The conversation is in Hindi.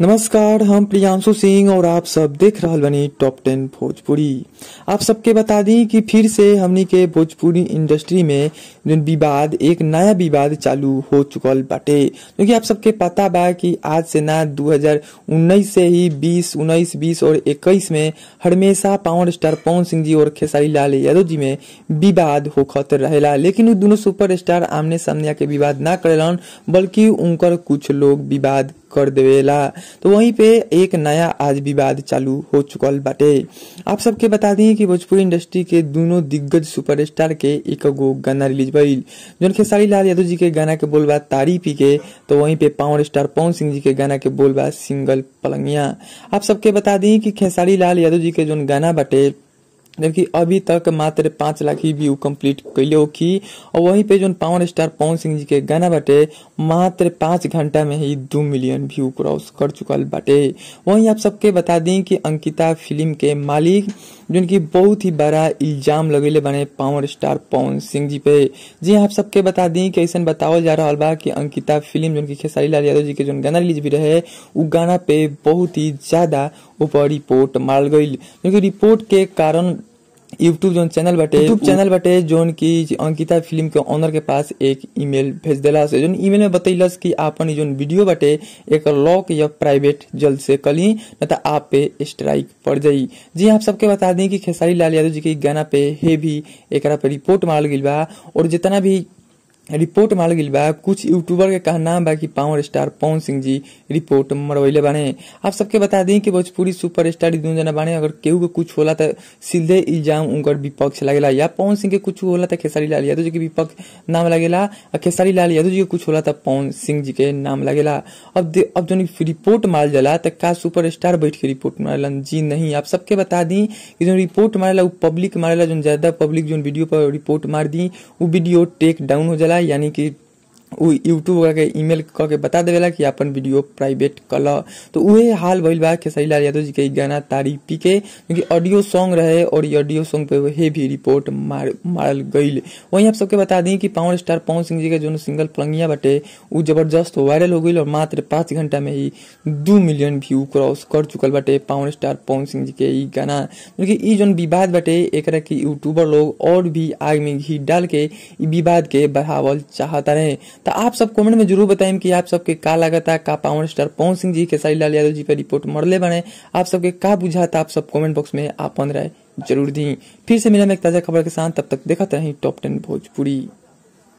नमस्कार हम प्रियांशु सिंह और आप सब देख रहा बनी टॉप टेन भोजपुरी आप सबके बता दी कि फिर से हमने के भोजपुरी इंडस्ट्री में जो विवाद एक नया विवाद चालू हो चुकल बाटे क्योंकि आप सबके पता बा कि आज से ना 2019 से ही 20 उन्नीस 20 और 21 में हमेशा पावर स्टार पवन सिंह जी और खेसारी लाल यादव जी में विवाद होखत रहेला लेकिन दोनों सुपर स्टार आमने सामने के विवाद ना करेलन बल्कि उनकर कुछ लोग विवाद कर देवेला तो वहीं पे एक नया आज विवाद चालू हो चुकल बाटे आप सबके बता दी कि भोजपुरी इंडस्ट्री के दोनों दिग्गज सुपरस्टार के एक गो गाना रिलीज भइल जो खेसारी लाल यादव जी के गाना के बोलबा तारी पी के तो वहीं पे पावर स्टार पवन सिंह जी के गाना के बोलबा सिंगल पलंगिया आप सबके बता दी कि खेसारी लाल यादव जी के जो गाना बाटे जबकि अभी तक मात्र पांच लाख ही व्यू कंप्लीट कैले की और वहीं पे जो पावन स्टार पवन सिंह जी के गाना बटे मात्र पाँच घंटा में ही दो मिलियन व्यू क्रॉस कर चुका बटे वहीं आप सबके बता दें कि अंकिता फिल्म के मालिक जिनकी बहुत ही बड़ा इल्जाम लगेले बने पावर स्टार पवन सिंह जी पे जी हाँ, आप सबके बता दी कि ऐसा बतावल जा रहा बा कि अंकिता फिल्म जिनकी खेसारी लाल यादव जी के जो गाना रिलीज भी रहे उ गाना पे बहुत ही ज्यादा ऊपर रिपोर्ट मार गई जो रिपोर्ट के कारण यूट्यूब जो चैनल बटे यूट्यूब चैनल बटे जो की अंकिता फिल्म के ऑनर के पास एक ईमेल भेज दिला से जो ईमेल में बतेलस कि आपन जो वीडियो बटे एक लॉक या प्राइवेट जल्द से कली न तो आप पे स्ट्राइक पड़ जाये जी हाँ, आप सबके बता दें कि खेसारी लाल यादव जी के गाना पे हे भी एक पे रिपोर्ट मारल गई बा और जितना भी रिपोर्ट मार गई बा कुछ यूट्यूबर के कहा नाम बा कि power star Pawan Singh ji report मरवैले बाने आप सबके बता दी कि भोजपुरी सुपर स्टार दोनों जना बाने अगर केहू के कुछ होला तो सीधे इल्जाम उनकर विपक्ष लगेला या पवन सिंह के कुछ होला तो खेसारी लाल यादव जी के विपक्ष नाम लगेला और खेसारी लाल यादव जी के कुछ होला तो पवन सिंह जी के नाम लगेला अब अब जो रिपोर्ट मारल जला तो का सुपर स्टार बैठ के रिपोर्ट मारलन जी नहीं आप सबके बता दी कि जो रिपोर्ट मारेला वो पब्लिक मारेला जो ज्यादा पब्लिक जो वीडियो पर रिपोर्ट मार दी वो वीडियो टेक डाउन हो जाला यानी कि उ यूट्यूब के ईमेल कऽ के बता देवेला कि अपन वीडियो प्राइवेट कल तो उहे हाल भइल बा खेसारी लाल यादव जी के गाना तारीफी के क्योंकि ऑडियो सॉन्ग रहे और ये ऑडियो सॉन्ग पे भी रिपोर्ट मार मारल गईल वहीं आप सबके बता दी कि पावर स्टार पवन सिंह जी के जो सिंगल पलंगिया बटे वो जबरदस्त वायरल हो गई और मात्र पाँच घंटा में ही दू मिलियन व्यू क्रॉस कर चुकल बटे पावर स्टार पवन सिंह जी के गाना क्योंकि ई जो विवाद बटे एक यूट्यूबर लोग और भी आग में घी डाल के विवाद के बढ़ावल चाहता रहे तो आप सब कमेंट में जरूर बताएं कि आप सबके का है का पावर स्टार पवन सिंह जी खेसारी लाल यादव जी पर रिपोर्ट मरले बने आप सबके का बुझा था आप सब कमेंट बॉक्स में आप राय जरूर दी फिर से मिला मैं एक ताजा खबर के साथ तब तक देखा रहें टॉप टेन भोजपुरी